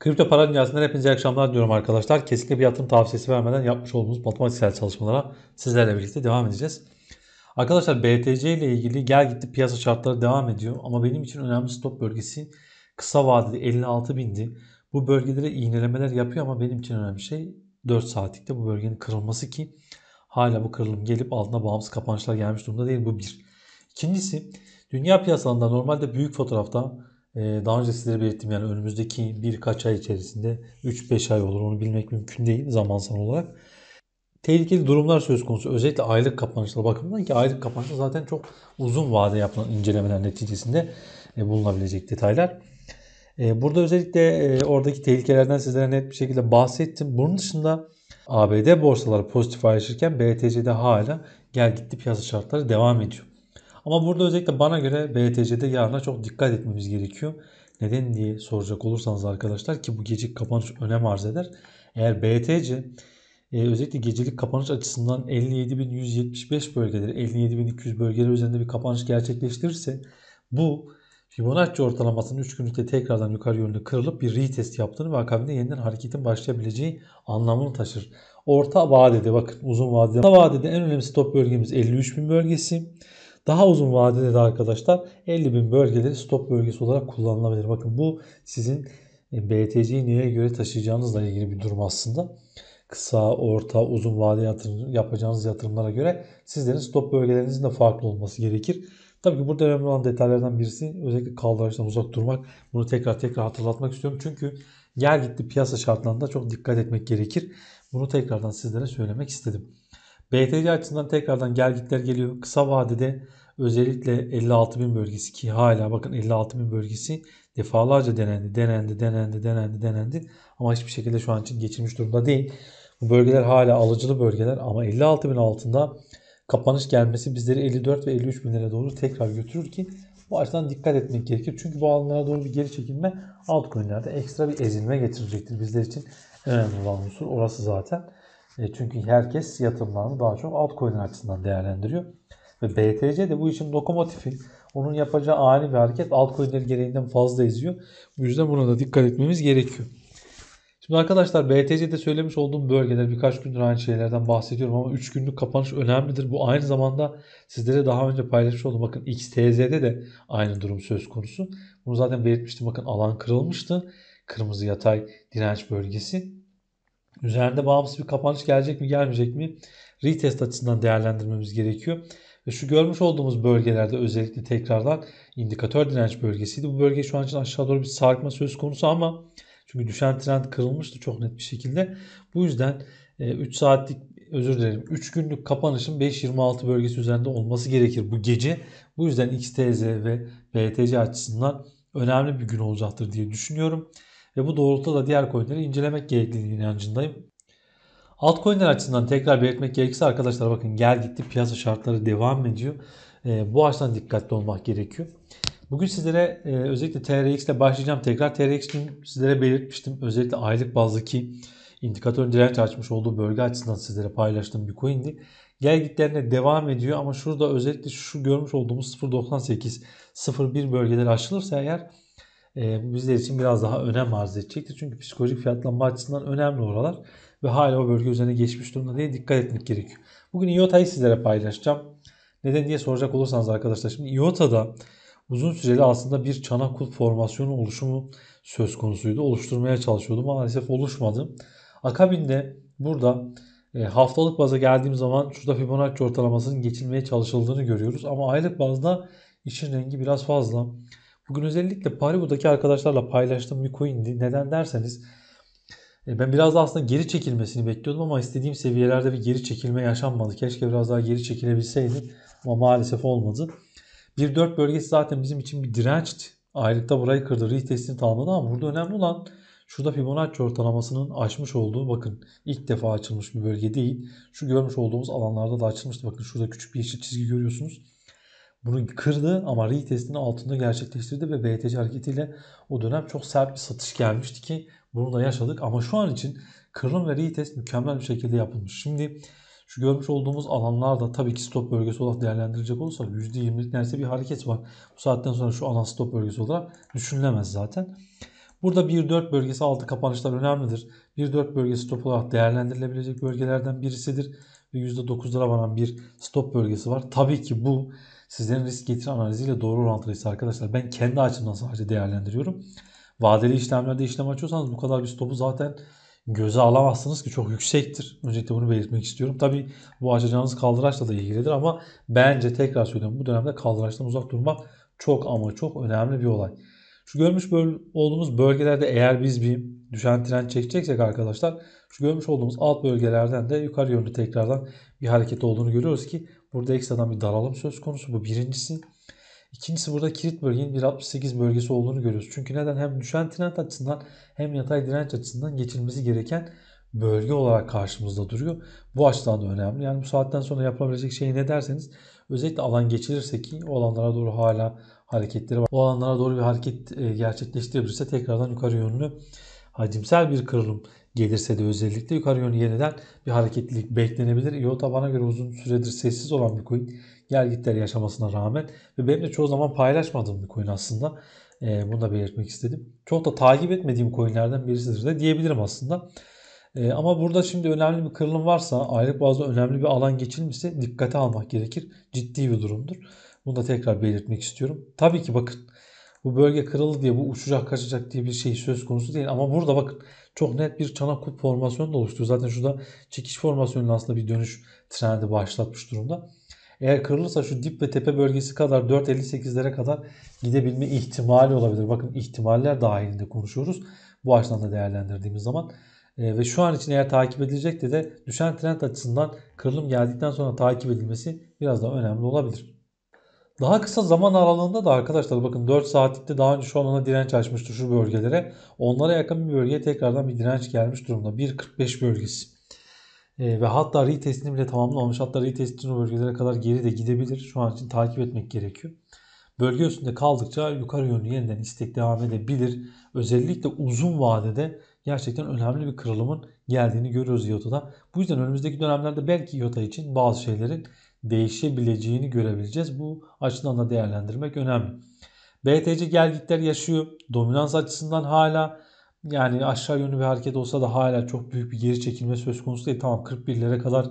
Kripto para dünyasından hepinize iyi akşamlar diyorum arkadaşlar. Kesinlikle bir yatırım tavsiyesi vermeden yapmış olduğumuz matematiksel çalışmalara sizlerle birlikte devam edeceğiz. Arkadaşlar BTC ile ilgili gel gitti piyasa şartları devam ediyor. Ama benim için önemli stop bölgesi kısa vadede 56 bindi. Bu bölgelere iğnelemeler yapıyor ama benim için önemli şey 4 saatlikte bu bölgenin kırılması ki hala bu kırılım gelip altına bağımsız kapanışlar gelmiş durumda değil bu bir. İkincisi dünya piyasalarında normalde büyük fotoğrafta ee, daha önce sizlere belirttim yani önümüzdeki birkaç ay içerisinde 3-5 ay olur onu bilmek mümkün değil zamansal olarak. Tehlikeli durumlar söz konusu özellikle aylık kapanışlar bakımından ki aylık kapanışlar zaten çok uzun vade yapılan incelemeler neticesinde e, bulunabilecek detaylar. E, burada özellikle e, oradaki tehlikelerden sizlere net bir şekilde bahsettim. Bunun dışında ABD borsaları pozitif ayrışırken BTC'de hala gel gitti piyasa şartları devam ediyor. Ama burada özellikle bana göre BTC'de yarına çok dikkat etmemiz gerekiyor. Neden diye soracak olursanız arkadaşlar ki bu gecelik kapanış önem arz eder. Eğer BTC e, özellikle gecelik kapanış açısından 57.175 bölgeleri 57.200 bölgeleri üzerinde bir kapanış gerçekleştirirse bu Fibonacci ortalamasının 3 günlükte tekrardan yukarı yönlü kırılıp bir retest yaptığını ve akabinde yeniden hareketin başlayabileceği anlamını taşır. Orta vadede bakın uzun vadede. Orta vadede en önemli stop bölgemiz 53.000 bölgesi. Daha uzun vadede de arkadaşlar 50 bin bölgeleri stop bölgesi olarak kullanılabilir. Bakın bu sizin e, BTC'yi neye göre taşıyacağınızla ilgili bir durum aslında. Kısa, orta, uzun vade yatırım, yapacağınız yatırımlara göre sizlerin stop bölgelerinizin de farklı olması gerekir. Tabii ki burada önemli olan detaylardan birisi özellikle kaldıraçtan uzak durmak. Bunu tekrar tekrar hatırlatmak istiyorum. Çünkü yer gitti piyasa şartlarında çok dikkat etmek gerekir. Bunu tekrardan sizlere söylemek istedim. BTC açısından tekrardan gelgitler geliyor. Kısa vadede özellikle 56.000 bölgesi ki hala bakın 56.000 bölgesi defalarca denendi, denendi, denendi, denendi, denendi. Ama hiçbir şekilde şu an için geçirmiş durumda değil. Bu bölgeler hala alıcılı bölgeler ama 56.000 altında kapanış gelmesi bizleri 54 ve 53 bin lira doğru tekrar götürür ki bu açıdan dikkat etmek gerekir. Çünkü bu alanlara doğru bir geri çekilme altcoin'lerde ekstra bir ezilme getirecektir bizler için. En önemli olan unsur orası zaten. E, çünkü herkes yatırımlarını daha çok altcoin açısından değerlendiriyor. Ve BTC de bu işin lokomotifi. Onun yapacağı ani bir hareket altcoin'ler gereğinden fazla izliyor. Bu yüzden buna da dikkat etmemiz gerekiyor. Şimdi arkadaşlar BTC'de söylemiş olduğum bölgeler birkaç gündür aynı şeylerden bahsediyorum ama 3 günlük kapanış önemlidir. Bu aynı zamanda sizlere daha önce paylaşmış oldum. Bakın XTZ'de de aynı durum söz konusu. Bunu zaten belirtmiştim. Bakın alan kırılmıştı. Kırmızı yatay direnç bölgesi. Üzerinde bağımsız bir kapanış gelecek mi gelmeyecek mi retest açısından değerlendirmemiz gerekiyor. Ve şu görmüş olduğumuz bölgelerde özellikle tekrardan indikatör direnç bölgesiydi. Bu bölge şu an için aşağı doğru bir sarkma söz konusu ama çünkü düşen trend kırılmıştı çok net bir şekilde. Bu yüzden 3 e, saatlik özür dilerim 3 günlük kapanışın 5.26 bölgesi üzerinde olması gerekir bu gece. Bu yüzden XTZ ve BTC açısından önemli bir gün olacaktır diye düşünüyorum ve bu doğrultuda da diğer coinleri incelemek gerektiğini inancındayım. Altcoin'ler açısından tekrar belirtmek gerekirse arkadaşlar bakın gel gitti piyasa şartları devam ediyor. E, bu açıdan dikkatli olmak gerekiyor. Bugün sizlere e, özellikle TRX ile başlayacağım. Tekrar TRX dün sizlere belirtmiştim. Özellikle aylık bazdaki indikatörün direnç açmış olduğu bölge açısından sizlere paylaştığım bir coin'di. Gel gitlerine devam ediyor ama şurada özellikle şu görmüş olduğumuz 0.98 0.1 bölgeleri aşılırsa eğer ee, bu bizler için biraz daha önem arz edecektir. Çünkü psikolojik fiyatlanma açısından önemli oralar ve hala o bölge üzerine geçmiş durumda diye dikkat etmek gerekiyor. Bugün IOTA'yı sizlere paylaşacağım. Neden diye soracak olursanız arkadaşlar şimdi IOTA'da uzun süreli aslında bir çanak kulp formasyonu oluşumu söz konusuydu. Oluşturmaya çalışıyordum maalesef oluşmadı. Akabinde burada e, haftalık baza geldiğim zaman şurada Fibonacci ortalamasının geçilmeye çalışıldığını görüyoruz. Ama aylık bazda işin rengi biraz fazla. Bugün özellikle Paribu'daki arkadaşlarla paylaştığım bir coin'di. Neden derseniz e, ben biraz da aslında geri çekilmesini bekliyordum ama istediğim seviyelerde bir geri çekilme yaşanmadı. Keşke biraz daha geri çekilebilseydi ama maalesef olmadı. 1.4 bölgesi zaten bizim için bir dirençti. Ayrıkta burayı kırdı, retestini tamamladı ama burada önemli olan şurada Fibonacci ortalamasının açmış olduğu bakın ilk defa açılmış bir bölge değil. Şu görmüş olduğumuz alanlarda da açılmıştı. Bakın şurada küçük bir yeşil çizgi görüyorsunuz. Bunu kırdı ama retestini altında gerçekleştirdi ve BTC hareketiyle o dönem çok sert bir satış gelmişti ki bunu da yaşadık. Ama şu an için kırılım ve retest mükemmel bir şekilde yapılmış. Şimdi şu görmüş olduğumuz alanlarda tabii ki stop bölgesi olarak değerlendirilecek olursa %20'lik neredeyse bir hareket var. Bu saatten sonra şu alan stop bölgesi olarak düşünülemez zaten. Burada 1.4 bölgesi altı kapanışlar önemlidir. 1.4 bölgesi stop olarak değerlendirilebilecek bölgelerden birisidir. Ve %9'lara varan bir stop bölgesi var. Tabii ki bu sizlerin risk getiri analiziyle doğru orantılıysa arkadaşlar ben kendi açımdan sadece değerlendiriyorum. Vadeli işlemlerde işlem açıyorsanız bu kadar bir stopu zaten göze alamazsınız ki çok yüksektir. Öncelikle bunu belirtmek istiyorum. Tabi bu açacağınız kaldıraçla da ilgilidir ama bence tekrar söylüyorum bu dönemde kaldıraçtan uzak durmak çok ama çok önemli bir olay. Şu görmüş olduğumuz bölgelerde eğer biz bir düşen tren çekeceksek arkadaşlar şu görmüş olduğumuz alt bölgelerden de yukarı yönlü tekrardan bir hareket olduğunu görüyoruz ki Burada ekstradan bir daralım söz konusu. Bu birincisi. İkincisi burada kilit bölgenin 1.68 bölgesi olduğunu görüyoruz. Çünkü neden hem düşen trend açısından hem yatay direnç açısından geçilmesi gereken bölge olarak karşımızda duruyor. Bu açıdan da önemli. Yani bu saatten sonra yapılabilecek şey ne derseniz özellikle alan geçilirse ki o alanlara doğru hala hareketleri var. O alanlara doğru bir hareket e, gerçekleştirebilirse tekrardan yukarı yönlü hacimsel bir kırılım Gelirse de özellikle yukarı yönlü yeniden bir hareketlilik beklenebilir. IOTA bana göre uzun süredir sessiz olan bir coin. Gel gitler yaşamasına rağmen ve benim de çoğu zaman paylaşmadığım bir coin aslında. E, bunu da belirtmek istedim. Çok da takip etmediğim coinlerden birisidir de diyebilirim aslında. E, ama burada şimdi önemli bir kırılım varsa, aylık bazda önemli bir alan geçilmişse dikkate almak gerekir. Ciddi bir durumdur. Bunu da tekrar belirtmek istiyorum. Tabii ki bakın bu bölge kırıldı diye bu uçacak kaçacak diye bir şey söz konusu değil. Ama burada bakın çok net bir çanak kut formasyonu da oluştu. Zaten şurada çekiş formasyonu aslında bir dönüş trendi başlatmış durumda. Eğer kırılırsa şu dip ve tepe bölgesi kadar 4.58'lere kadar gidebilme ihtimali olabilir. Bakın ihtimaller dahilinde konuşuyoruz. Bu açıdan da değerlendirdiğimiz zaman. E, ve şu an için eğer takip edilecek de de düşen trend açısından kırılım geldikten sonra takip edilmesi biraz daha önemli olabilir. Daha kısa zaman aralığında da arkadaşlar bakın 4 saatlikte daha önce şu an ona direnç açmıştı şu bölgelere. Onlara yakın bir bölgeye tekrardan bir direnç gelmiş durumda. 1.45 bölgesi. E, ve hatta retestini bile tamamlamış. Hatta retestin o bölgelere kadar geri de gidebilir. Şu an için takip etmek gerekiyor. Bölge üstünde kaldıkça yukarı yönlü yeniden istek devam edebilir. Özellikle uzun vadede gerçekten önemli bir kırılımın geldiğini görüyoruz IOTA'da. Bu yüzden önümüzdeki dönemlerde belki IOTA için bazı şeylerin değişebileceğini görebileceğiz. Bu açıdan da değerlendirmek önemli. BTC gelgitler yaşıyor. Dominans açısından hala yani aşağı yönlü bir hareket olsa da hala çok büyük bir geri çekilme söz konusu değil. Tamam 41'lere kadar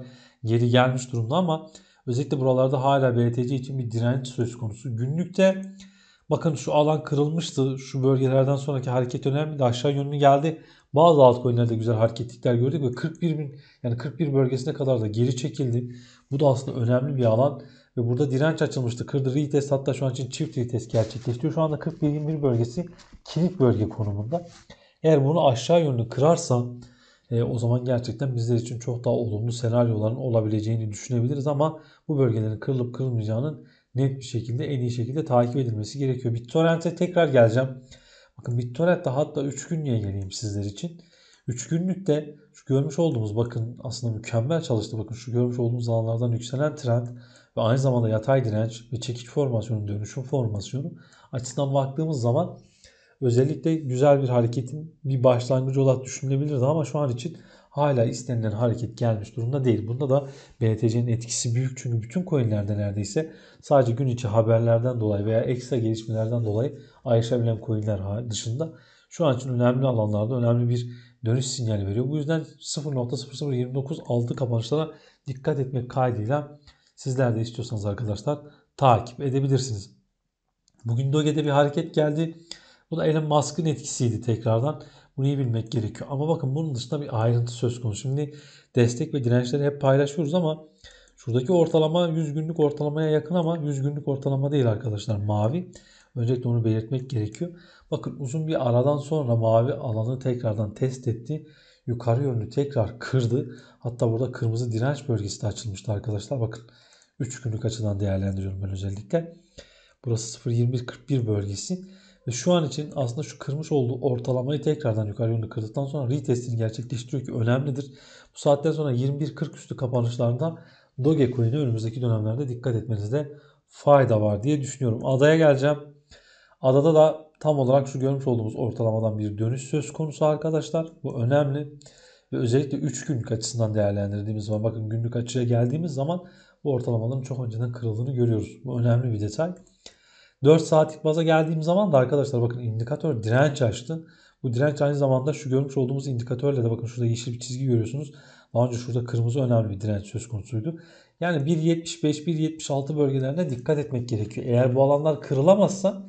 geri gelmiş durumda ama özellikle buralarda hala BTC için bir direnç söz konusu. Günlükte bakın şu alan kırılmıştı. Şu bölgelerden sonraki hareket önemli de aşağı yönlü geldi. Bazı altcoin'lerde güzel hareketlikler gördük ve 41 bin yani 41 bölgesine kadar da geri çekildi. Bu da aslında önemli bir alan ve burada direnç açılmıştı. Kırdı retest hatta şu an için çift retest gerçekleştiriyor. Şu anda 41.1 bölgesi kilit bölge konumunda. Eğer bunu aşağı yönlü kırarsa e, o zaman gerçekten bizler için çok daha olumlu senaryoların olabileceğini düşünebiliriz ama bu bölgelerin kırılıp kırılmayacağının net bir şekilde en iyi şekilde takip edilmesi gerekiyor. BitTorrent'e tekrar geleceğim. Bakın BitTorrent'te hatta 3 günlüğe geleyim sizler için. 3 günlükte şu görmüş olduğumuz bakın aslında mükemmel çalıştı. Bakın şu görmüş olduğumuz alanlardan yükselen trend ve aynı zamanda yatay direnç ve çekiç formasyonu, dönüşüm formasyonu açısından baktığımız zaman özellikle güzel bir hareketin bir başlangıcı olarak düşünülebilirdi ama şu an için hala istenilen hareket gelmiş durumda değil. Bunda da BTC'nin etkisi büyük çünkü bütün coinlerde neredeyse sadece gün içi haberlerden dolayı veya ekstra gelişmelerden dolayı ayrışabilen coinler dışında şu an için önemli alanlarda önemli bir dönüş sinyali veriyor. Bu yüzden 0.0029 altı kapanışlara dikkat etmek kaydıyla sizler de istiyorsanız arkadaşlar takip edebilirsiniz. Bugün Doge'de bir hareket geldi. Bu da Elon Musk'ın etkisiydi tekrardan. Bunu iyi bilmek gerekiyor. Ama bakın bunun dışında bir ayrıntı söz konusu. Şimdi destek ve dirençleri hep paylaşıyoruz ama şuradaki ortalama 100 günlük ortalamaya yakın ama 100 günlük ortalama değil arkadaşlar mavi. Öncelikle onu belirtmek gerekiyor. Bakın uzun bir aradan sonra mavi alanı tekrardan test etti. Yukarı yönlü tekrar kırdı. Hatta burada kırmızı direnç bölgesi de açılmıştı arkadaşlar. Bakın 3 günlük açıdan değerlendiriyorum ben özellikle. Burası 0.21.41 bölgesi. Ve şu an için aslında şu kırmış olduğu ortalamayı tekrardan yukarı yönlü kırdıktan sonra retestini gerçekleştiriyor ki önemlidir. Bu saatten sonra 21.40 üstü kapanışlarda Dogecoin'e önümüzdeki dönemlerde dikkat etmenizde fayda var diye düşünüyorum. Adaya geleceğim. Adada da tam olarak şu görmüş olduğumuz ortalamadan bir dönüş söz konusu arkadaşlar. Bu önemli. Ve özellikle 3 günlük açısından değerlendirdiğimiz zaman bakın günlük açıya geldiğimiz zaman bu ortalamaların çok önceden kırıldığını görüyoruz. Bu önemli bir detay. 4 saatlik baza geldiğim zaman da arkadaşlar bakın indikatör direnç açtı. Bu direnç aynı zamanda şu görmüş olduğumuz indikatörle de bakın şurada yeşil bir çizgi görüyorsunuz. Daha önce şurada kırmızı önemli bir direnç söz konusuydu. Yani 1.75-1.76 bölgelerine dikkat etmek gerekiyor. Eğer bu alanlar kırılamazsa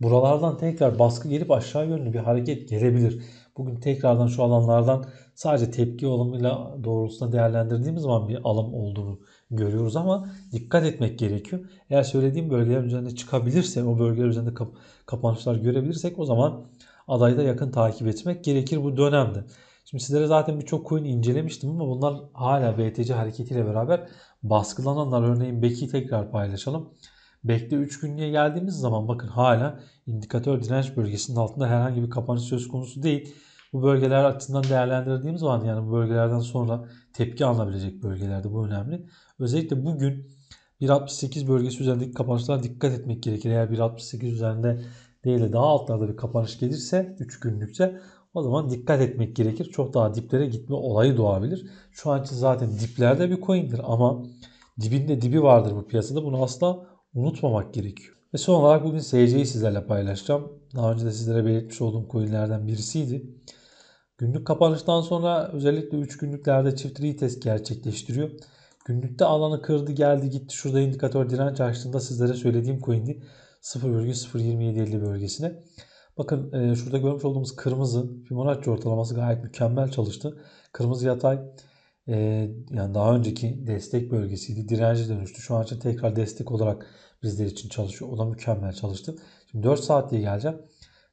buralardan tekrar baskı gelip aşağı yönlü bir hareket gelebilir. Bugün tekrardan şu alanlardan sadece tepki alımıyla doğrultusunda değerlendirdiğimiz zaman bir alım olduğunu görüyoruz ama dikkat etmek gerekiyor. Eğer söylediğim bölgeler üzerinde çıkabilirse, o bölgeler üzerinde kap kapanışlar görebilirsek o zaman adayda yakın takip etmek gerekir bu dönemde. Şimdi sizlere zaten birçok coin incelemiştim ama bunlar hala BTC hareketiyle beraber baskılananlar. Örneğin BEK'i tekrar paylaşalım. BEK'te 3 günlüğe geldiğimiz zaman bakın hala indikatör direnç bölgesinin altında herhangi bir kapanış söz konusu değil bu bölgeler açısından değerlendirdiğimiz zaman yani bu bölgelerden sonra tepki alınabilecek bölgelerde bu önemli. Özellikle bugün 1.68 bölgesi üzerindeki kapanışlara dikkat etmek gerekir. Eğer 1.68 üzerinde değil de daha altlarda bir kapanış gelirse 3 günlükçe o zaman dikkat etmek gerekir. Çok daha diplere gitme olayı doğabilir. Şu an için zaten diplerde bir coin'dir ama dibinde dibi vardır bu piyasada. Bunu asla unutmamak gerekiyor. Ve son olarak bugün SC'yi sizlerle paylaşacağım. Daha önce de sizlere belirtmiş olduğum coin'lerden birisiydi. Günlük kapanıştan sonra özellikle 3 günlüklerde çift retest gerçekleştiriyor. Günlükte alanı kırdı geldi gitti. Şurada indikatör direnç açtığında sizlere söylediğim coin'di. 0,02750 bölgesine. Bakın e, şurada görmüş olduğumuz kırmızı Fibonacci ortalaması gayet mükemmel çalıştı. Kırmızı yatay e, yani daha önceki destek bölgesiydi. Direnci dönüştü. Şu an için tekrar destek olarak bizler için çalışıyor. O da mükemmel çalıştı. Şimdi 4 saat diye geleceğim.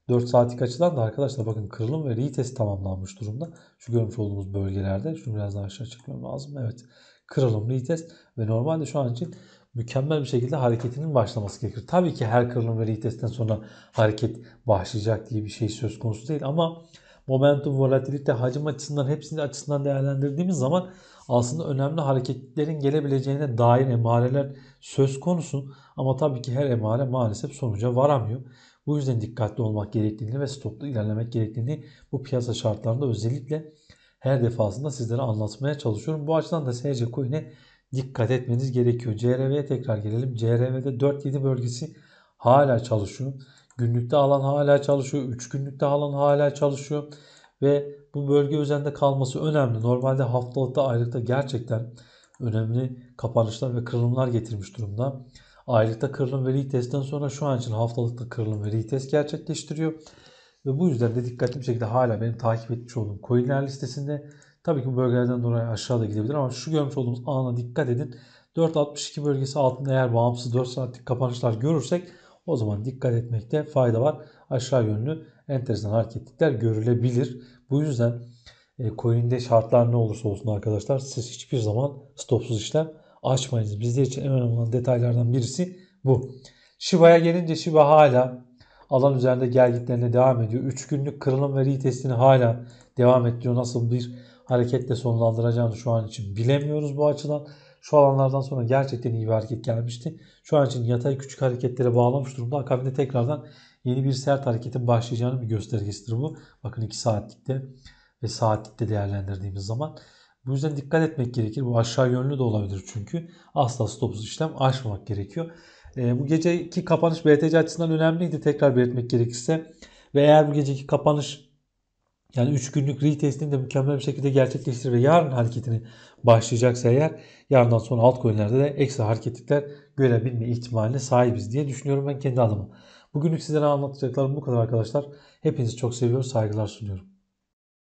4 saatlik açıdan da arkadaşlar bakın kırılım ve retest tamamlanmış durumda. Şu görmüş olduğumuz bölgelerde. Şunu biraz daha aşağı çıkmam lazım. Evet kırılım, retest ve normalde şu an için mükemmel bir şekilde hareketinin başlaması gerekir. Tabii ki her kırılım ve retestten sonra hareket başlayacak diye bir şey söz konusu değil ama momentum, volatilite, hacim açısından hepsini açısından değerlendirdiğimiz zaman aslında önemli hareketlerin gelebileceğine dair emareler söz konusu. Ama tabii ki her emare maalesef sonuca varamıyor. Bu yüzden dikkatli olmak gerektiğini ve stoklu ilerlemek gerektiğini bu piyasa şartlarında özellikle her defasında sizlere anlatmaya çalışıyorum. Bu açıdan da SC Coin'e dikkat etmeniz gerekiyor. CRV'ye tekrar gelelim. CRV'de 4-7 bölgesi hala çalışıyor. Günlükte alan hala çalışıyor. 3 günlükte alan hala çalışıyor. Ve bu bölge üzerinde kalması önemli. Normalde haftalıkta aylıkta gerçekten önemli kapanışlar ve kırılımlar getirmiş durumda. Aylıkta kırılım ve retestten sonra şu an için haftalıkta kırılım ve retest gerçekleştiriyor. Ve bu yüzden de dikkatli bir şekilde hala benim takip etmiş olduğum coinler listesinde. Tabii ki bu bölgelerden dolayı aşağıda gidebilir ama şu görmüş olduğumuz ana dikkat edin. 4.62 bölgesi altında eğer bağımsız 4 saatlik kapanışlar görürsek o zaman dikkat etmekte fayda var. Aşağı yönlü enteresan hareketlikler görülebilir. Bu yüzden e, coin'de şartlar ne olursa olsun arkadaşlar siz hiçbir zaman stopsuz işlem açmayız. Bizler için en önemli olan detaylardan birisi bu. Shiba'ya gelince Shiba hala alan üzerinde gelgitlerine devam ediyor. 3 günlük kırılım ve retestini hala devam ediyor. Nasıl bir hareketle sonlandıracağını şu an için bilemiyoruz bu açıdan. Şu alanlardan sonra gerçekten iyi bir hareket gelmişti. Şu an için yatay küçük hareketlere bağlamış durumda. Akabinde tekrardan yeni bir sert hareketin başlayacağını bir göstergesidir bu. Bakın 2 saatlikte ve saatlikte değerlendirdiğimiz zaman bu yüzden dikkat etmek gerekir. Bu aşağı yönlü de olabilir çünkü. Asla stopsuz işlem aşmamak gerekiyor. E, bu geceki kapanış BTC açısından önemliydi. Tekrar belirtmek gerekirse. Ve eğer bu geceki kapanış yani 3 günlük retestini de mükemmel bir şekilde gerçekleştirir ve yarın hareketini başlayacaksa eğer yarından sonra altcoin'lerde de ekstra hareketlikler görebilme ihtimaline sahibiz diye düşünüyorum ben kendi adıma. Bugünlük sizlere anlatacaklarım bu kadar arkadaşlar. Hepinizi çok seviyorum, saygılar sunuyorum.